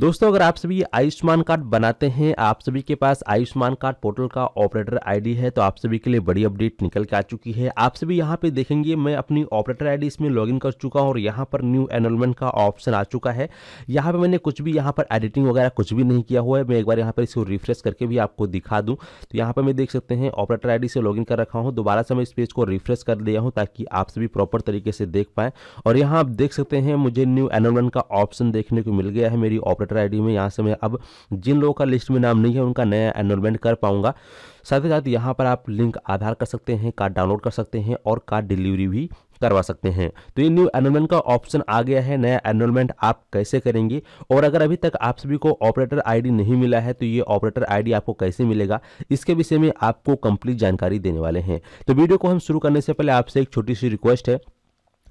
दोस्तों अगर आप सभी आयुष्मान कार्ड बनाते हैं आप सभी के पास आयुष्मान कार्ड पोर्टल का ऑपरेटर आईडी है तो आप सभी के लिए बड़ी अपडेट निकल के आ चुकी है आप सभी यहां पे देखेंगे मैं अपनी ऑपरेटर आईडी इसमें लॉगिन कर चुका हूं और यहां पर न्यू एनरोलमेंट का ऑप्शन आ चुका है यहाँ पर मैंने कुछ भी यहाँ पर एडिटिंग वगैरह कुछ भी नहीं किया हुआ है मैं एक बार यहाँ पर इसको रिफ्रेश करके भी आपको दिखा दूँ तो यहाँ पर मैं देख सकते हैं ऑपरेटर आई से लॉगिन कर रखा हूँ दोबारा से मैं इस पेज को रिफ्रेश कर दिया हूँ ताकि आप सभी प्रॉपर तरीके से देख पाएँ और यहाँ आप देख सकते हैं मुझे न्यू एनरोलमेंट का ऑप्शन देखने को मिल गया है मेरी ऑपरेटर कॉर्पोरेटर आईडी में यहाँ से मैं अब जिन लोगों का लिस्ट में नाम नहीं है उनका नया एनरोलमेंट कर पाऊँगा साथ ही साथ यहाँ पर आप लिंक आधार कर सकते हैं कार्ड डाउनलोड कर सकते हैं और कार्ड डिलीवरी भी करवा सकते हैं तो ये न्यू एनरोलमेंट का ऑप्शन आ गया है नया एनरोलमेंट आप कैसे करेंगे और अगर अभी तक आप सभी को ऑपरेटर आईडी नहीं मिला है तो ये ऑपरेटर आईडी आपको कैसे मिलेगा इसके विषय में आपको कंप्लीट जानकारी देने वाले हैं तो वीडियो को हम शुरू करने से पहले आपसे एक छोटी सी रिक्वेस्ट है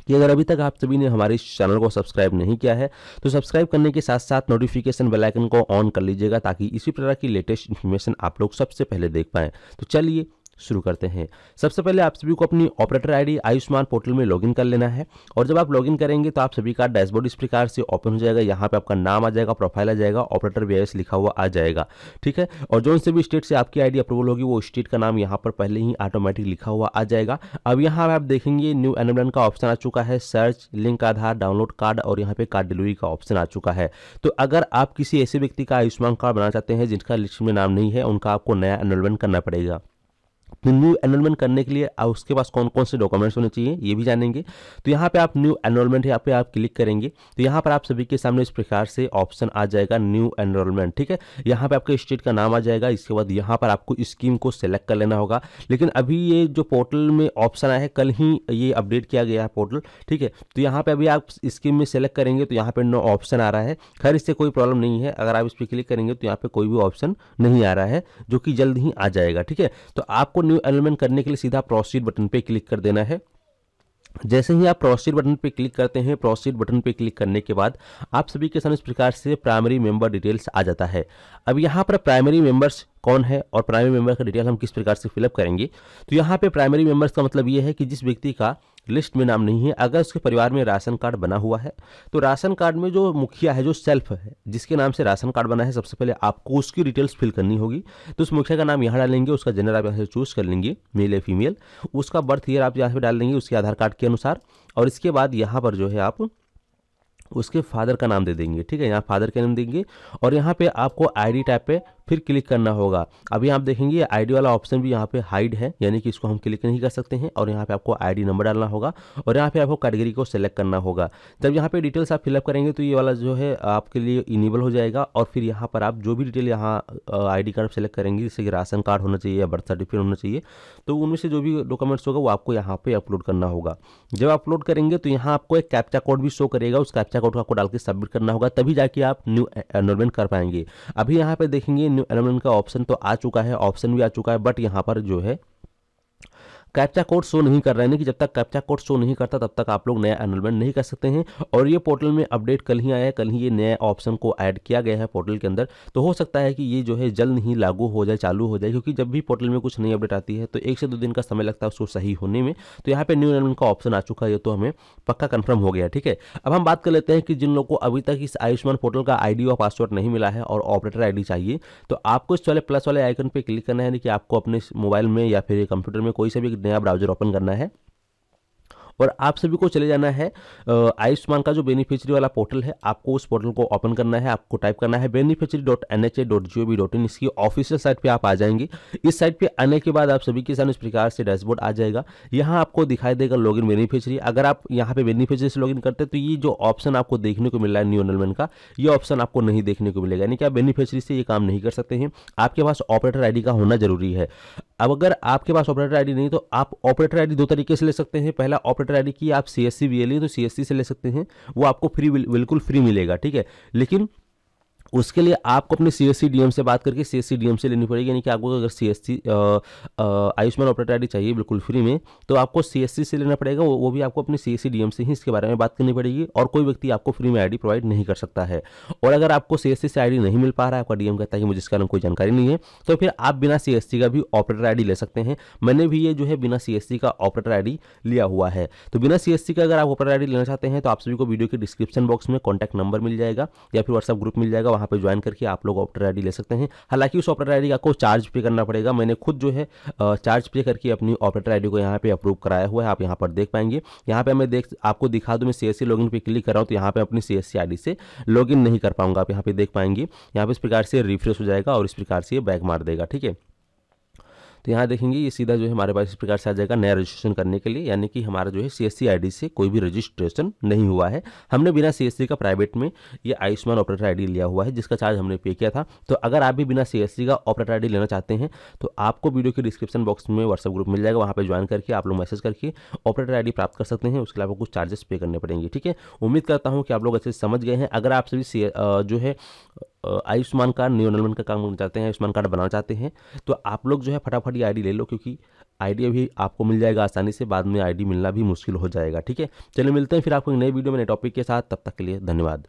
कि अगर अभी तक आप सभी ने हमारे इस चैनल को सब्सक्राइब नहीं किया है तो सब्सक्राइब करने के साथ साथ नोटिफिकेशन बेल आइकन को ऑन कर लीजिएगा ताकि इसी प्रकार की लेटेस्ट इन्फॉर्मेशन आप लोग सबसे पहले देख पाएँ तो चलिए शुरू करते हैं सबसे पहले आप सभी को अपनी ऑपरेटर आईडी आयुष्मान पोर्टल में लॉगिन कर लेना है और जब आप लॉगिन करेंगे तो आप सभी का डैशबोर्ड इस प्रकार से ओपन हो जाएगा यहाँ पे आपका नाम आ जाएगा प्रोफाइल आ जाएगा ऑपरेटर वी लिखा हुआ आ जाएगा ठीक है और जो सभी भी स्टेट से आपकी आईडी अप्रूवल होगी वो स्टेट का नाम यहाँ पर पहले ही ऑटोमेटिक लिखा हुआ आ जाएगा अब यहाँ आप देखेंगे न्यू एनबलन का ऑप्शन आ चुका है search link Aadhaar download card और यहाँ पे कार्ड डिलीवरी का ऑप्शन आ चुका है तो अगर आप किसी ऐसे व्यक्ति का आयुष्मान कार्ड बनाना चाहते हैं जिनका लिस्ट में नाम नहीं है उनका आपको नया एनरोलमेंट करना पड़ेगा तो न्यू एनरोलमेंट करने के लिए उसके पास कौन कौन से डॉक्यूमेंट्स होने चाहिए ये भी जानेंगे तो यहाँ पे आप न्यू एनरोलमेंट यहाँ पे आप क्लिक करेंगे तो यहाँ पर आप सभी के सामने इस प्रकार से ऑप्शन आ जाएगा न्यू एनरोलमेंट ठीक है यहाँ पे आपके स्टेट का नाम आ जाएगा इसके बाद यहाँ पर आपको स्कीम को सिलेक्ट कर लेना होगा लेकिन अभी ये जो पोर्टल में ऑप्शन आया है कल ही ये अपडेट किया गया है पोर्टल ठीक है तो यहाँ पर अभी आप स्कीम में सेलेक्ट करेंगे तो यहाँ पर नो ऑप्शन आ रहा है खैर इससे कोई प्रॉब्लम नहीं है अगर आप इस पर क्लिक करेंगे तो यहाँ पर कोई भी ऑप्शन नहीं आ रहा है जो कि जल्द ही आ जाएगा ठीक है तो आपको आपको न्यू अलाइनमेंट करने के लिए सीधा प्रोसीड बटन पे क्लिक कर देना है जैसे ही आप प्रोसीड बटन पर क्लिक करते हैं प्रोसीड बटन पर क्लिक करने के बाद आप सभी के सामने इस प्रकार से प्राइमरी मेंबर डिटेल्स आ जाता है अब यहाँ पर प्राइमरी मेंबर्स कौन है और प्राइमरी मेंबर का डिटेल हम किस प्रकार से फिलअप करेंगे तो यहाँ पे प्राइमरी मेंबर्स का मतलब ये है कि जिस व्यक्ति का लिस्ट में नाम नहीं है अगर उसके परिवार में राशन कार्ड बना हुआ है तो राशन कार्ड में जो मुखिया है जो सेल्फ है जिसके नाम से राशन कार्ड बना है सबसे पहले आपको उसकी डिटेल्स फिल करनी होगी तो उस मुखिया का नाम यहाँ डालेंगे उसका जेंडर आप यहाँ से चूज़ कर लेंगे मेल या फीमेल उसका बर्थ ईयर आप यहाँ पर डाल देंगे उसके आधार कार्ड के अनुसार और इसके बाद यहाँ पर जो है आप उसके फादर का नाम दे देंगे ठीक है यहाँ फादर का नाम देंगे और यहाँ पे आपको आईडी टाइप पे फिर क्लिक करना होगा अभी आप देखेंगे आईडी वाला ऑप्शन भी यहाँ पे हाइड है यानी कि इसको हम क्लिक नहीं कर सकते हैं और यहाँ पे आपको आईडी नंबर डालना होगा और यहाँ पे आपको कैटेगरी को सेलेक्ट करना होगा जब यहाँ पे डिटेल्स आप फिलअप करेंगे तो ये वाला जो है आपके लिए इनेबल हो जाएगा और फिर यहाँ पर आप जो भी डिटेल यहाँ आई कार्ड सेलेक्ट करेंगे जैसे कि राशन कार्ड होना चाहिए या बर्थ सर्टिफिकेट होना चाहिए तो उनमें से जो भी डॉक्यूमेंट्स होगा वो आपको यहाँ पर अपलोड करना होगा जब अपलोड करेंगे तो यहाँ आपको एक कैप्चा कोड भी शो करेगा उस कैप्चा कोड को आपको डाल के सबमिट करना होगा तभी जाके आप न्यू एनरोलमेंट कर पाएंगे अभी यहाँ पर देखेंगे न्यू एलुमिनियम एलुमिनियम का ऑप्शन तो आ चुका है ऑप्शन भी आ चुका है बट यहाँ पर जो है कैप्चा कोड शो नहीं कर रहा है कि जब तक कैप्चा कोड शो नहीं करता तब तक आप लोग नया एनरोलमेंट नहीं कर सकते हैं और ये पोर्टल में अपडेट कल ही आया है कल ही ये नया ऑप्शन को ऐड किया गया है पोर्टल के अंदर तो हो सकता है कि ये जो है जल्द ही लागू हो जाए चालू हो जाए क्योंकि जब भी पोर्टल में कुछ नई अपडेट आती है तो एक से दो दिन का समय लगता है उसको सही होने में तो यहाँ पर न्यू एनरोलमेंट का ऑप्शन आ चुका है ये तो हमें पक्का कन्फर्म हो गया ठीक है अब हम बात कर लेते हैं कि जिन लोगों को अभी तक इस आयुष्मान पोर्टल का आई और पासवर्ड नहीं मिला है और ऑपरेटर आई चाहिए तो आपको इस वाले प्लस वाले आइकन पर क्लिक करना है कि आपको अपने मोबाइल में या फिर कंप्यूटर में कोई सा भी नया ब्राउजर ओपन करना है और आप सभी को चले जाना है आयुष्मान का जो बेनिफिशरी वाला पोर्टल है आपको उस पोर्टल को ओपन करना है आपको टाइप करना है beneficiary dot N H A dot G O V dot in इसकी ऑफिशियल साइट पे आप आ जाएंगे इस साइट पे आने के बाद आप सभी के साथ इस प्रकार से डैशबोर्ड आ जाएगा यहाँ आपको दिखाई देगा लॉग इन बेनिफिशरी अगर आप यहाँ पे बेनिफिशरी से लॉग इन करते हैं तो ये जो ऑप्शन आपको देखने को मिल रहा है न्यू एनमेंट का ये ऑप्शन आपको नहीं देखने को मिलेगा यानी कि आप बेनिफिशरी से ये काम नहीं कर सकते हैं आपके पास ऑपरेटर आई का होना जरूरी है अब अगर आपके पास ऑपरेटर आईडी नहीं तो आप ऑपरेटर आईडी दो तरीके से ले सकते हैं पहला ऑपरेटर आईडी की आप सी एस सी तो सी से ले सकते हैं वो आपको फ्री बिल्कुल फ्री मिलेगा ठीक है लेकिन उसके लिए आपको अपने C S C D M से बात करके C S C D M से लेनी पड़ेगी यानी कि आपको अगर C S C Ayushman operator I चाहिए बिल्कुल फ्री में तो आपको सी एस सी से लेना पड़ेगा वो वो भी आपको अपने C S C D M से ही इसके बारे में बात करनी पड़ेगी और कोई व्यक्ति आपको फ्री में आई डी प्रोवाइड नहीं कर सकता है और अगर आपको सी एस सी से आई डी नहीं मिल पा रहा है आपका डी एम कहता है कि मुझे बारे में कोई जानकारी नहीं है तो फिर आप बिना सी एस सी का भी ऑपरेटर आई डी ले सकते हैं मैंने भी ये जो है बिना सी एस सी का ऑपरेटर आई डी लिया हुआ है तो बिना सी एस सी का अगर आप ऑपरेटर आई डी लेना चाहते हैं तो आप सभी को वीडियो के डिस्क्रिप्शन बॉक्स में कॉन्टैक्ट नंबर मिल जाएगा या फिर व्हाट्सअप ग्रुप मिल जाएगा वहाँ पर ज्वाइन करके आप लोग ऑपरेटर आई ले सकते हैं हालांकि उस ऑपरेटर आई आपको चार्ज पे करना पड़ेगा मैंने खुद जो है चार्ज पे करके अपनी ऑपरेटर आई को यहाँ पर अप्रूव कराया हुआ है आप यहाँ पर देख पाएंगे यहाँ पे मैं देख आपको दिखा दूँ मैं सी एस सी लॉगिन पर क्लिक कर रहा हूँ तो यहाँ पर अपनी सी एस सी आई से लॉगिन नहीं कर पाऊंगा आप यहाँ पर देख पाएंगे यहाँ पर इस प्रकार से रिफ्रेश हो जाएगा और इस प्रकार से बैक मार देगा ठीक है तो यहाँ देखेंगे ये सीधा जो है हमारे पास इस प्रकार से आ जाएगा नया रजिस्ट्रेशन करने के लिए यानी कि हमारा जो है सी एस से कोई भी रजिस्ट्रेशन नहीं हुआ है हमने बिना सी का प्राइवेट में ये आयुष्मान ऑपरेटर आई लिया हुआ है जिसका चार्ज हमने पे किया था तो अगर आप भी बिना सी का ऑपरेटर आई लेना चाहते हैं तो आपको वीडियो के डिस्क्रिप्शन बॉक्स में व्हाट्सअप ग्रुप मिल जाएगा वहाँ पर ज्वाइन करके आप लोग मैसेज करके ऑपरेटर आई प्राप्त कर सकते हैं उसके अलावा कुछ चार्जेस पे करने पड़ेंगे ठीक है उम्मीद करता हूँ कि आप लोग अच्छे से समझ गए हैं अगर आप सभी जो है आयुष्मान कार्ड न्यूनलमन का काम करना चाहते हैं आयुष्मान कार्ड बनाना चाहते हैं तो आप लोग जो है फटाफट ये आई ले लो क्योंकि आईडी अभी आपको मिल जाएगा आसानी से बाद में आईडी मिलना भी मुश्किल हो जाएगा ठीक है चलिए मिलते हैं फिर आपको एक नई वीडियो में नए टॉपिक के साथ तब तक के लिए धन्यवाद